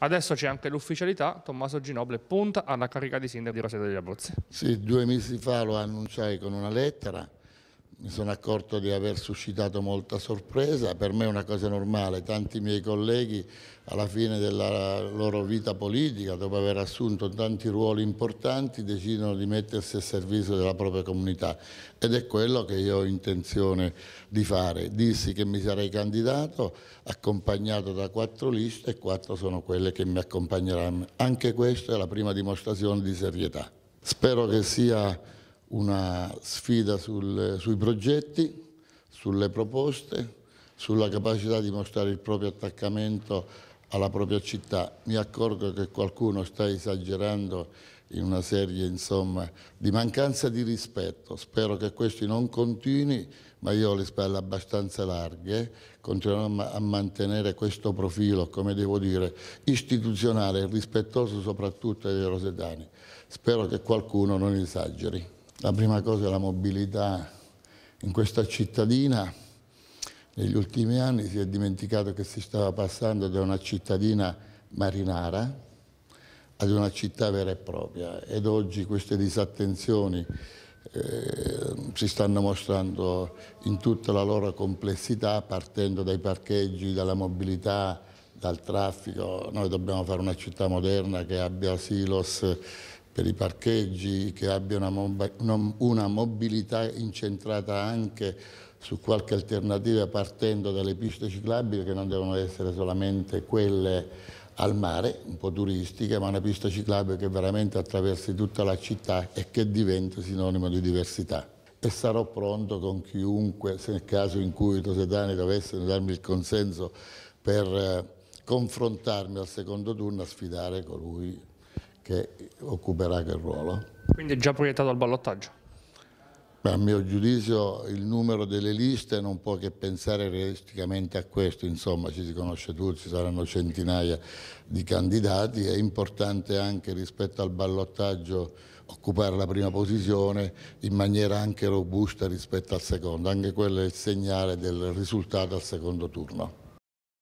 Adesso c'è anche l'ufficialità, Tommaso Ginoble punta alla carica di sindaco di Roseto degli Abruzzi. Sì, due mesi fa lo annunciai con una lettera mi sono accorto di aver suscitato molta sorpresa, per me è una cosa normale, tanti miei colleghi alla fine della loro vita politica, dopo aver assunto tanti ruoli importanti, decidono di mettersi a servizio della propria comunità ed è quello che io ho intenzione di fare. Dissi che mi sarei candidato, accompagnato da quattro liste e quattro sono quelle che mi accompagneranno. Anche questa è la prima dimostrazione di serietà. Spero che sia una sfida sul, sui progetti, sulle proposte, sulla capacità di mostrare il proprio attaccamento alla propria città. Mi accorgo che qualcuno sta esagerando in una serie insomma, di mancanza di rispetto. Spero che questo non continui, ma io ho le spalle abbastanza larghe, continuerò a mantenere questo profilo, come devo dire, istituzionale e rispettoso soprattutto dei rosetani. Spero che qualcuno non esageri. La prima cosa è la mobilità. In questa cittadina negli ultimi anni si è dimenticato che si stava passando da una cittadina marinara ad una città vera e propria ed oggi queste disattenzioni eh, si stanno mostrando in tutta la loro complessità partendo dai parcheggi, dalla mobilità, dal traffico. Noi dobbiamo fare una città moderna che abbia silos per i parcheggi, che abbia una, una mobilità incentrata anche su qualche alternativa partendo dalle piste ciclabili che non devono essere solamente quelle al mare, un po' turistiche, ma una pista ciclabile che veramente attraversi tutta la città e che diventa sinonimo di diversità. E sarò pronto con chiunque, se nel caso in cui i tosetani dovessero darmi il consenso per eh, confrontarmi al secondo turno, a sfidare colui che occuperà quel ruolo. Quindi è già proiettato al ballottaggio? Beh, a mio giudizio il numero delle liste non può che pensare realisticamente a questo, insomma ci si conosce tutti, ci saranno centinaia di candidati, è importante anche rispetto al ballottaggio occupare la prima posizione in maniera anche robusta rispetto al secondo, anche quello è il segnale del risultato al secondo turno.